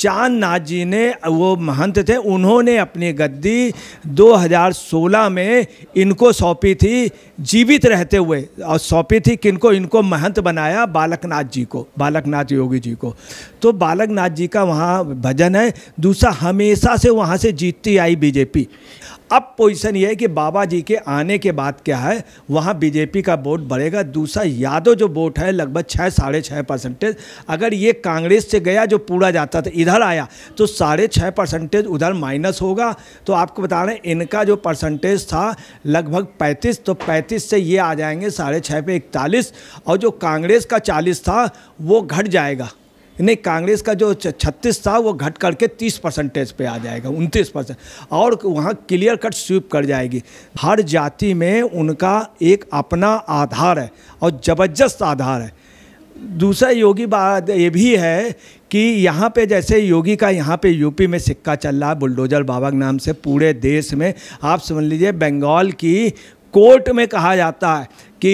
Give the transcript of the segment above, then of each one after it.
चांद नाथ जी ने वो महंत थे उन्होंने अपनी गद्दी 2016 में इनको सौंपी थी जीवित रहते हुए और सौंपी थी किनको इनको महंत बनाया बालकनाथ जी को बालकनाथ योगी जी को तो बालकनाथ जी का वहाँ भजन है दूसरा हमेशा से वहाँ से जीतती आई बीजेपी अब पोजीशन ये है कि बाबा जी के आने के बाद क्या है वहाँ बीजेपी का वोट बढ़ेगा दूसरा यादव जो वोट है लगभग छः साढ़े छः परसेंटेज अगर ये कांग्रेस से गया जो पूरा जाता था इधर आया तो साढ़े छः परसेंटेज उधर माइनस होगा तो आपको बता रहे हैं इनका जो परसेंटेज था लगभग पैंतीस तो पैंतीस से ये आ जाएंगे साढ़े छः पे इकतालीस और जो कांग्रेस का चालीस था वो घट जाएगा नहीं कांग्रेस का जो छत्तीस था वो घट करके तीस परसेंटेज पर आ जाएगा उनतीस परसेंट और वहाँ क्लियर कट स्वीप कर जाएगी हर जाति में उनका एक अपना आधार है और ज़बरदस्त आधार है दूसरा योगी बात ये भी है कि यहाँ पे जैसे योगी का यहाँ पे यूपी में सिक्का चल रहा है बुलडोजर बाबा के नाम से पूरे देश में आप समझ लीजिए बंगाल की कोर्ट में कहा जाता है कि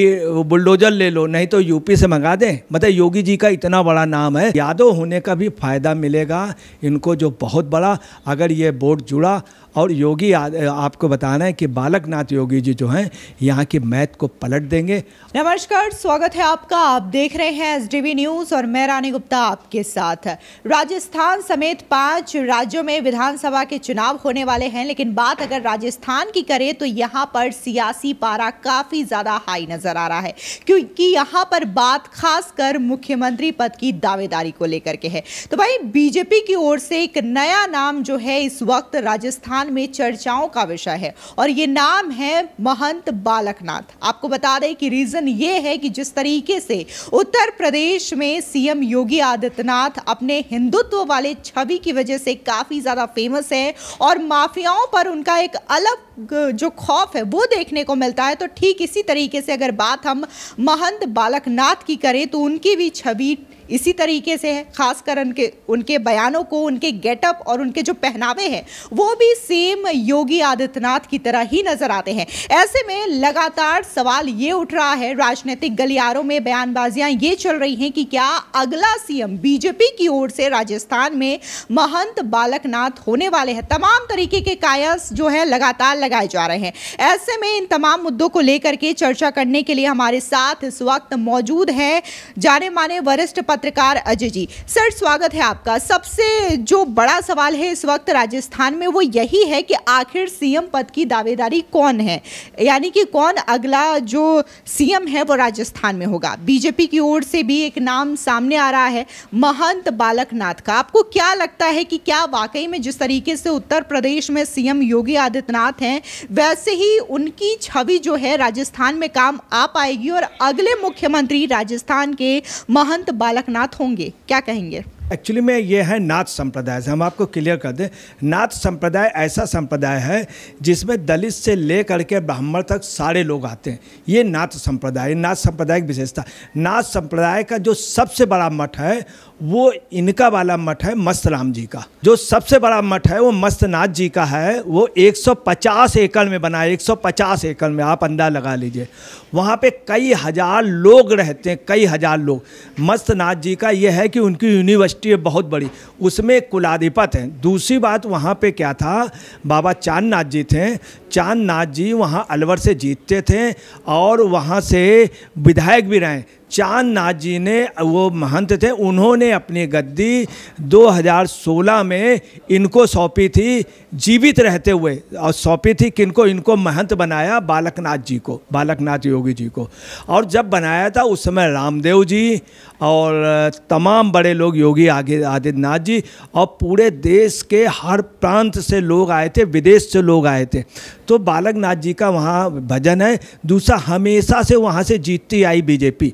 बुलडोजर ले लो नहीं तो यूपी से मंगा दें मतलब योगी जी का इतना बड़ा नाम है यादव होने का भी फायदा मिलेगा इनको जो बहुत बड़ा अगर ये बोर्ड जुड़ा और योगी आ, आपको बताना है कि बालकनाथ योगी जी जो हैं यहाँ की मैथ को पलट देंगे नमस्कार स्वागत है आपका आप देख रहे हैं एस न्यूज़ और मैं रानी गुप्ता आपके साथ राजस्थान समेत पांच राज्यों में विधानसभा के चुनाव होने वाले हैं लेकिन बात अगर राजस्थान की करें तो यहाँ पर सियासी पारा काफ़ी ज़्यादा हाई नज़र आ रहा है क्योंकि यहाँ पर बात खासकर मुख्यमंत्री पद की दावेदारी को लेकर के है तो भाई बीजेपी की ओर से एक नया नाम जो है इस वक्त राजस्थान संस्थान में चर्चाओं का विषय है और ये नाम है महंत बालकनाथ आपको बता दें कि रीज़न ये है कि जिस तरीके से उत्तर प्रदेश में सीएम योगी आदित्यनाथ अपने हिंदुत्व वाले छवि की वजह से काफ़ी ज़्यादा फेमस है और माफियाओं पर उनका एक अलग जो खौफ है वो देखने को मिलता है तो ठीक इसी तरीके से अगर बात हम महंत बालकनाथ की करें तो उनकी भी छवि इसी तरीके से है खासकर उनके उनके बयानों को उनके गेटअप और उनके जो पहनावे हैं वो भी सेम योगी आदित्यनाथ की तरह ही नजर आते हैं ऐसे में लगातार सवाल ये उठ रहा है राजनीतिक गलियारों में बयानबाजियां ये चल रही हैं कि क्या अगला सीएम बीजेपी की ओर से राजस्थान में महंत बालकनाथ होने वाले हैं तमाम तरीके के कायस जो है लगातार लगाए जा रहे हैं ऐसे में इन तमाम मुद्दों को लेकर के चर्चा करने के लिए हमारे साथ इस वक्त मौजूद है जाने माने वरिष्ठ पत्रकार अजय जी सर स्वागत है आपका सबसे जो बड़ा सवाल है इस वक्त राजस्थान में वो यही है कि आखिर सीएम पद की दावेदारी कौन है यानी कि कौन अगला जो सीएम है वो राजस्थान में होगा बीजेपी की ओर से भी एक नाम सामने आ रहा है महंत बालकनाथ का आपको क्या लगता है कि क्या वाकई में जिस तरीके से उत्तर प्रदेश में सीएम योगी आदित्यनाथ हैं वैसे ही उनकी छवि जो है राजस्थान में काम आ पाएगी और अगले मुख्यमंत्री राजस्थान के महंत बालक कड़कनाथ होंगे क्या कहेंगे एक्चुअली में ये है नाथ संप्रदाय हम आपको क्लियर कर दें नाथ संप्रदाय ऐसा संप्रदाय है जिसमें दलित से ले करके ब्राह्मण तक सारे लोग आते हैं ये नाथ संप्रदाय नाथ संप्रदाय की विशेषता नाथ संप्रदाय का जो सबसे बड़ा मठ है वो इनका वाला मठ है मस्त राम जी का जो सबसे बड़ा मठ है वो मस्त नाथ जी का है वो 150 एकड़ में बना है एक एकड़ में आप अंदाज लगा लीजिए वहाँ पे कई हज़ार लोग रहते हैं कई हज़ार लोग नाथ जी का ये है कि उनकी यूनिवर्सिटी यूनिवर्सिटी है बहुत बड़ी उसमें कुलाधिपत हैं दूसरी बात वहाँ पे क्या था बाबा चांद नाथ जी थे चांद नाथ जी वहाँ अलवर से जीतते थे और वहाँ से विधायक भी रहे चांद नाथ जी ने वो महंत थे उन्होंने अपनी गद्दी 2016 में इनको सौंपी थी जीवित रहते हुए और सौंपी थी किनको इनको महंत बनाया बालकनाथ जी को बालकनाथ योगी जी को और जब बनाया था उस समय रामदेव जी और तमाम बड़े लोग योगी आगे आदित्यनाथ जी और पूरे देश के हर प्रांत से लोग आए थे विदेश से लोग आए थे तो बालक नाथ जी का वहाँ भजन है दूसरा हमेशा से वहाँ से जीतती आई बीजेपी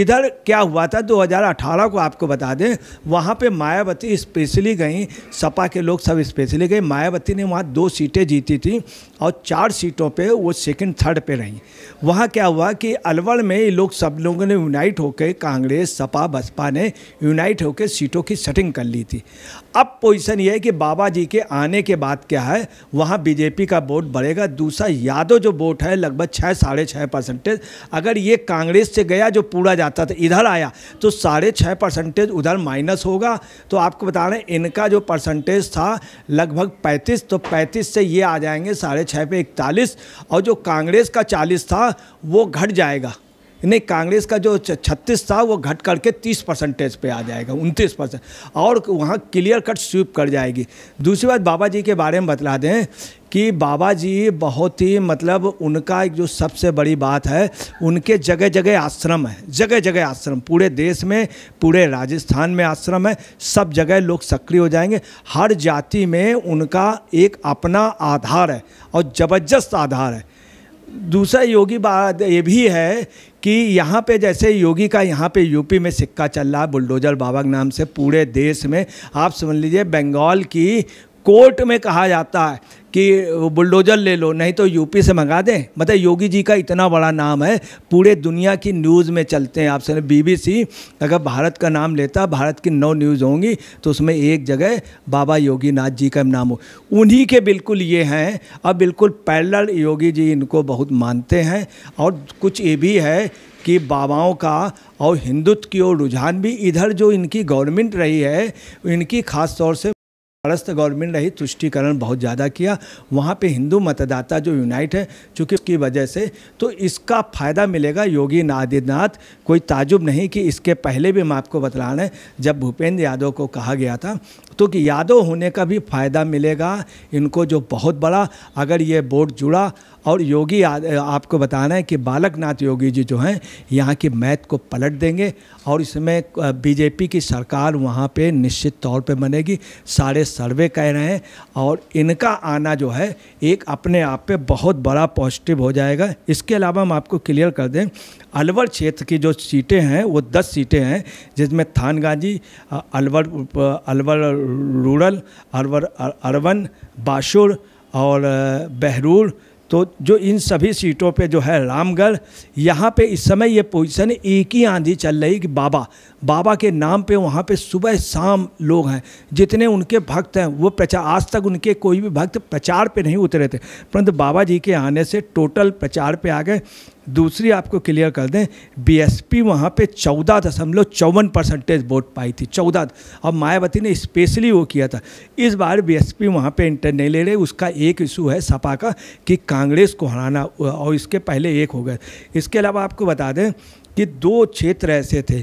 इधर क्या हुआ था 2018 को आपको बता दें वहाँ पे मायावती स्पेशली गई सपा के लोग सब स्पेशली गए मायावती ने वहाँ दो सीटें जीती थी और चार सीटों पे वो सेकंड थर्ड पे रहीं वहाँ क्या हुआ कि अलवर में ये लोग सब लोगों ने यूनाइट होकर कांग्रेस सपा बसपा ने यूनाइट होकर सीटों की सेटिंग कर ली थी अब पोजीशन यह है कि बाबा जी के आने के बाद क्या है वहाँ बीजेपी का वोट बढ़ेगा दूसरा यादव जो वोट है लगभग छः साढ़े छः परसेंटेज अगर ये कांग्रेस से गया जो पूरा जाता था इधर आया तो साढ़े छः परसेंटेज उधर माइनस होगा तो आपको बता रहे हैं इनका जो परसेंटेज था लगभग पैंतीस तो पैंतीस से ये आ जाएंगे साढ़े छः पे इकतालीस और जो कांग्रेस का चालीस था वो घट जाएगा नहीं कांग्रेस का जो छत्तीस था वो घट करके तीस परसेंटेज पे आ जाएगा उनतीस परसेंट और वहाँ क्लियर कट स्वीप कर जाएगी दूसरी बात बाबा जी के बारे में बतला दें कि बाबा जी बहुत ही मतलब उनका एक जो सबसे बड़ी बात है उनके जगह जगह आश्रम है जगह जगह आश्रम पूरे देश में पूरे राजस्थान में आश्रम है सब जगह लोग सक्रिय हो जाएंगे हर जाति में उनका एक अपना आधार है और ज़बरदस्त आधार है दूसरा योगी बात ये भी है कि यहाँ पे जैसे योगी का यहाँ पे यूपी में सिक्का चल रहा है बुलडोजर बाबा के नाम से पूरे देश में आप समझ लीजिए बंगाल की कोर्ट में कहा जाता है कि बुलडोजर ले लो नहीं तो यूपी से मंगा दें मतलब योगी जी का इतना बड़ा नाम है पूरे दुनिया की न्यूज़ में चलते हैं आपसे बीबीसी अगर भारत का नाम लेता भारत की नौ न्यूज़ होंगी तो उसमें एक जगह बाबा योगी नाथ जी का नाम हो उन्हीं के बिल्कुल ये हैं अब बिल्कुल पैरल योगी जी इनको बहुत मानते हैं और कुछ ये भी है कि बाबाओं का और हिंदुत्व की ओर रुझान भी इधर जो इनकी गवर्नमेंट रही है इनकी खास तौर से महाराष्ट्र गवर्नमेंट ने ही तुष्टिकरण बहुत ज़्यादा किया वहाँ पे हिंदू मतदाता जो यूनाइट है चूँकि उसकी वजह से तो इसका फ़ायदा मिलेगा योगी आदित्यनाथ कोई ताजुब नहीं कि इसके पहले भी हम आपको बतला रहे जब भूपेंद्र यादव को कहा गया था तो कि यादव होने का भी फ़ायदा मिलेगा इनको जो बहुत बड़ा अगर ये बोर्ड जुड़ा और योगी आपको बताना है कि बालकनाथ योगी जी जो हैं यहाँ की मैथ को पलट देंगे और इसमें बीजेपी की सरकार वहाँ पे निश्चित तौर पे बनेगी साढ़े सर्वे कह रहे हैं और इनका आना जो है एक अपने आप पे बहुत बड़ा पॉजिटिव हो जाएगा इसके अलावा हम आपको क्लियर कर दें अलवर क्षेत्र की जो सीटें हैं वो दस सीटें हैं जिसमें थानगाजी अलवर अलवर रूरल अलवर अरवन बाशुर और बहरूर तो जो इन सभी सीटों पे जो है रामगढ़ यहाँ पे इस समय ये पोजीशन एक ही आंधी चल रही कि बाबा बाबा के नाम पे वहाँ पे सुबह शाम लोग हैं जितने उनके भक्त हैं वो प्रचार आज तक उनके कोई भी भक्त प्रचार पे नहीं उतरे थे परंतु बाबा जी के आने से टोटल प्रचार पे आ गए दूसरी आपको क्लियर कर दें बीएसपी वहाँ पर चौदह दशमलव चौवन परसेंटेज वोट पाई थी चौदह और मायावती ने स्पेशली वो किया था इस बार बीएसपी वहाँ पर इंटर नहीं ले रहे उसका एक इशू है सपा का कि कांग्रेस को हराना और इसके पहले एक हो गए इसके अलावा आपको बता दें कि दो क्षेत्र ऐसे थे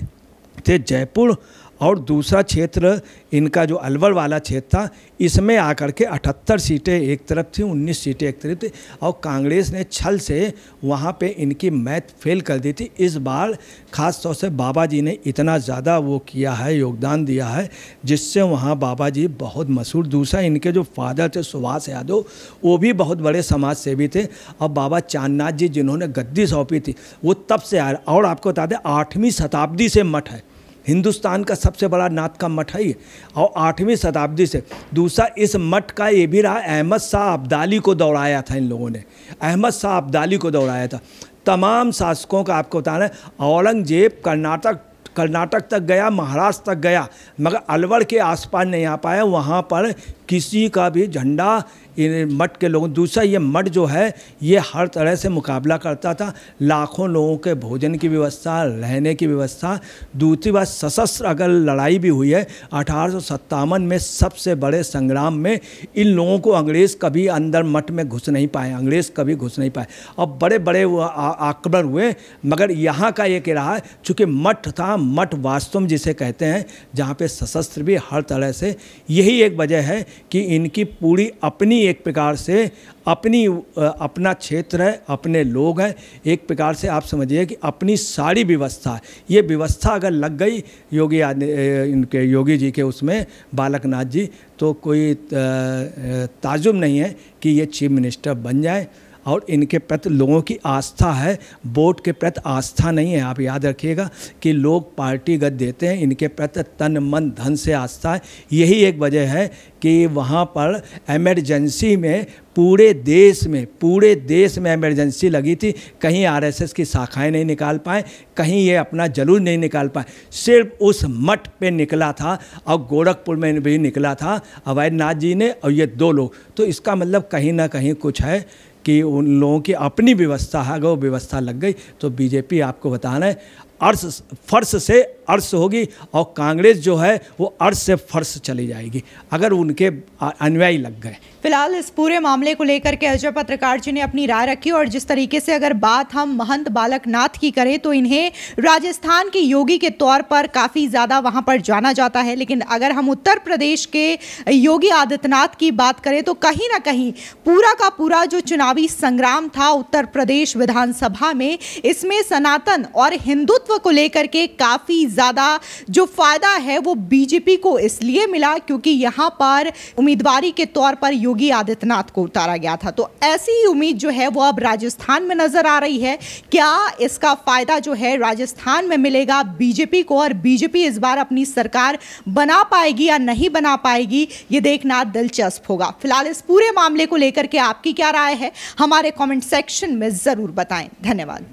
थे जयपुर और दूसरा क्षेत्र इनका जो अलवर वाला क्षेत्र था इसमें आकर के 78 सीटें एक तरफ थी 19 सीटें एक तरफ थी और कांग्रेस ने छल से वहाँ पे इनकी मैथ फेल कर दी थी इस बार खास तौर से बाबा जी ने इतना ज़्यादा वो किया है योगदान दिया है जिससे वहाँ बाबा जी बहुत मशहूर दूसरा इनके जो फादर थे सुभाष यादव वो भी बहुत बड़े समाज सेवी थे और बाबा चांदनाथ जी जिन्होंने गद्दी सौंपी थी वो तब से आ और आपको बता दें आठवीं शताब्दी से मठ है हिंदुस्तान का सबसे बड़ा नाथ का मठ है और आठवीं शताब्दी से दूसरा इस मठ का ये भी रहा अहमद शाह अब्दाली को दौड़ाया था इन लोगों ने अहमद शाह अब्दाली को दौड़ाया था तमाम शासकों का आपको बताना है औरंगजेब कर्नाटक कर्नाटक तक गया महाराष्ट्र तक गया मगर अलवर के आसपास नहीं आ पाया वहाँ पर किसी का भी झंडा मठ के लोगों दूसरा ये मठ जो है ये हर तरह से मुकाबला करता था लाखों लोगों के भोजन की व्यवस्था रहने की व्यवस्था दूसरी बात सशस्त्र अगर लड़ाई भी हुई है अठारह में सबसे बड़े संग्राम में इन लोगों को अंग्रेज़ कभी अंदर मठ में घुस नहीं पाए अंग्रेज़ कभी घुस नहीं पाए अब बड़े बड़े आक्रमण हुए मगर यहाँ का ये कह रहा है चूँकि मठ था मठ वास्तव में जिसे कहते हैं जहाँ पे सशस्त्र भी हर तरह से यही एक वजह है कि इनकी पूरी अपनी एक प्रकार से अपनी अपना क्षेत्र है अपने लोग हैं एक प्रकार से आप समझिए कि अपनी सारी व्यवस्था ये व्यवस्था अगर लग गई योगी आदि इनके योगी जी के उसमें बालकनाथ जी तो कोई ताजुब नहीं है कि ये चीफ मिनिस्टर बन जाए और इनके प्रति लोगों की आस्था है वोट के प्रति आस्था नहीं है आप याद रखिएगा कि लोग पार्टीगत देते हैं इनके प्रति तन मन धन से आस्था है यही एक वजह है कि वहाँ पर एमरजेंसी में पूरे देश में पूरे देश में एमरजेंसी लगी थी कहीं आरएसएस की शाखाएं नहीं निकाल पाए कहीं ये अपना जलूस नहीं निकाल पाए सिर्फ उस मठ पे निकला था और गोरखपुर में भी निकला था अवैधनाथ जी ने और ये दो लोग तो इसका मतलब कहीं ना कहीं कुछ है कि उन लोगों की अपनी व्यवस्था है अगर वो व्यवस्था लग गई तो बीजेपी आपको बताना है अर्श फर्श से अर्श होगी और कांग्रेस जो है वो अर्श से फर्श चली जाएगी अगर उनके अनुयायी लग गए फिलहाल इस पूरे मामले को लेकर के अजय पत्रकार जी ने अपनी राय रखी और जिस तरीके से अगर बात हम महंत बालकनाथ की करें तो इन्हें राजस्थान के योगी के तौर पर काफ़ी ज़्यादा वहाँ पर जाना जाता है लेकिन अगर हम उत्तर प्रदेश के योगी आदित्यनाथ की बात करें तो कहीं ना कहीं पूरा का पूरा जो चुनावी संग्राम था उत्तर प्रदेश विधानसभा में इसमें सनातन और हिंदुत्व नेतृत्व को लेकर के काफ़ी ज़्यादा जो फ़ायदा है वो बीजेपी को इसलिए मिला क्योंकि यहाँ पर उम्मीदवारी के तौर पर योगी आदित्यनाथ को उतारा गया था तो ऐसी ही उम्मीद जो है वो अब राजस्थान में नज़र आ रही है क्या इसका फ़ायदा जो है राजस्थान में मिलेगा बीजेपी को और बीजेपी इस बार अपनी सरकार बना पाएगी या नहीं बना पाएगी ये देखना दिलचस्प होगा फिलहाल इस पूरे मामले को लेकर के आपकी क्या राय है हमारे कमेंट सेक्शन में ज़रूर बताएं धन्यवाद